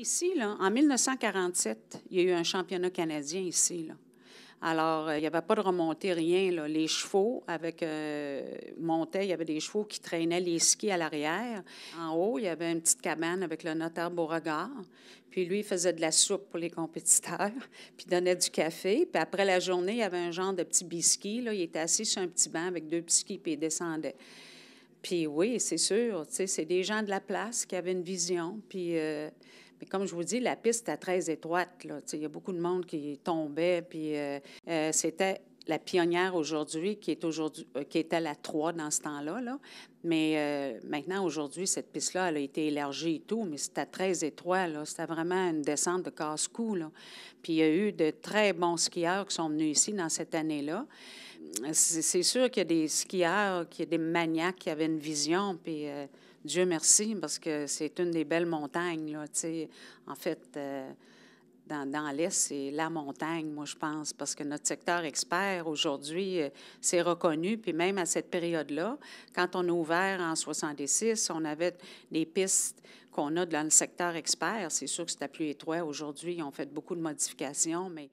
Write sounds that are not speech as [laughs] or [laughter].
Ici, là, en 1947, il y a eu un championnat canadien ici. Là. Alors, euh, il n'y avait pas de remontée, rien. Les chevaux avec euh, montaient, il y avait des chevaux qui traînaient les skis à l'arrière. En haut, il y avait une petite cabane avec le notaire Beauregard. Puis lui, il faisait de la soupe pour les compétiteurs, [laughs] puis donnait du café. Puis après la journée, il y avait un genre de petit biscuit. Là. Il était assis sur un petit banc avec deux biscuits, puis il descendait. Puis oui, c'est sûr, c'est des gens de la place qui avaient une vision. Puis. Euh, mais comme je vous dis, la piste est très étroite. Il y a beaucoup de monde qui tombait, puis euh, euh, c'était la pionnière aujourd'hui, qui, est aujourd'hui, euh, qui était la 3 dans ce temps-là. Là. Mais euh, maintenant, aujourd'hui, cette piste-là, elle a été élargie et tout, mais c'était très étroit. Là. C'était vraiment une descente de casse-cou. Là. Puis il y a eu de très bons skieurs qui sont venus ici dans cette année-là. C'est, sûr qu'il y a des skieurs, qu'il y a des maniaques qui avaient une vision, puis euh, Dieu merci, parce que c'est une des belles montagnes. Là, sais. en fait, dans, l'Est, c'est la montagne, moi, je pense, parce que notre secteur expert, aujourd'hui, c'est euh, reconnu. Puis même à cette période-là, quand on a ouvert en 66 on avait des pistes qu'on a dans le secteur expert. C'est sûr que c'était plus étroit aujourd'hui. On fait beaucoup de modifications, mais...